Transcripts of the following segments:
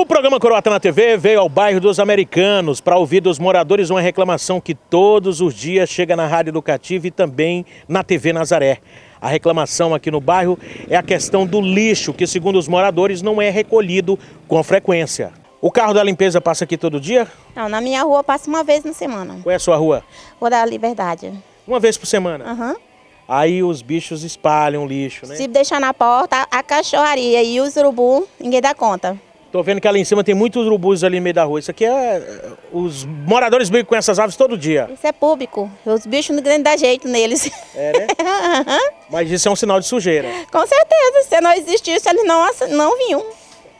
O programa Coroata na TV veio ao bairro dos Americanos para ouvir dos moradores uma reclamação que todos os dias chega na Rádio Educativa e também na TV Nazaré. A reclamação aqui no bairro é a questão do lixo, que segundo os moradores não é recolhido com frequência. O carro da limpeza passa aqui todo dia? Não, na minha rua passa uma vez na semana. Qual é a sua rua? Rua da Liberdade. Uma vez por semana? Aham. Uhum. Aí os bichos espalham lixo, né? Se deixar na porta, a cachorraria e os urubu, ninguém dá conta. Tô vendo que ali em cima tem muitos urubus ali no meio da rua. Isso aqui é, é. Os moradores brigam com essas aves todo dia. Isso é público. Os bichos não grande dá jeito neles. É, né? uhum. Mas isso é um sinal de sujeira. Com certeza. Se não existisse, eles não, não vinham.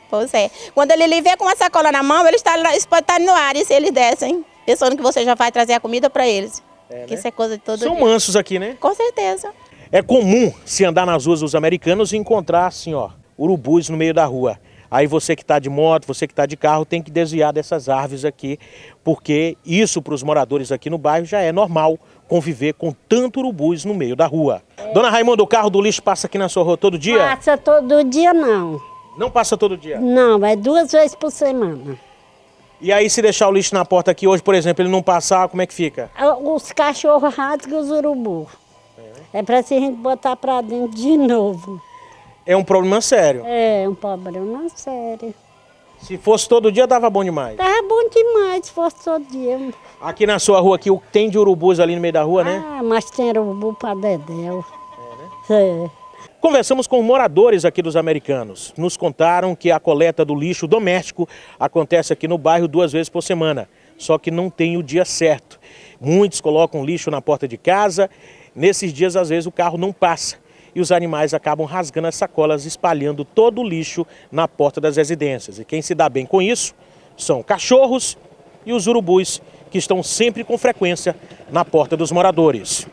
Pois é. Quando ele vê com uma sacola na mão, eles podem estar no ar e se eles descem, pensando que você já vai trazer a comida para eles. É, né? Isso é coisa de todo São dia. mansos aqui, né? Com certeza. É comum se andar nas ruas dos americanos e encontrar assim, ó, urubus no meio da rua. Aí você que está de moto, você que está de carro, tem que desviar dessas árvores aqui, porque isso para os moradores aqui no bairro já é normal conviver com tanto urubus no meio da rua. É. Dona Raimunda, o carro do lixo passa aqui na sua rua todo dia? Passa todo dia não. Não passa todo dia? Não, é duas vezes por semana. E aí se deixar o lixo na porta aqui hoje, por exemplo, ele não passar, como é que fica? Ah, os cachorros rasgam os urubus. É, é para se a gente botar para dentro de novo. É um problema sério. É, um problema sério. Se fosse todo dia, dava bom demais. Dava bom demais se fosse todo dia. Aqui na sua rua, aqui, tem de urubus ali no meio da rua, ah, né? Ah, mas tem urubu pra dedéu. É, né? É. Conversamos com moradores aqui dos americanos. Nos contaram que a coleta do lixo doméstico acontece aqui no bairro duas vezes por semana. Só que não tem o dia certo. Muitos colocam lixo na porta de casa. Nesses dias, às vezes, o carro não passa e os animais acabam rasgando as sacolas, espalhando todo o lixo na porta das residências. E quem se dá bem com isso são cachorros e os urubus, que estão sempre com frequência na porta dos moradores.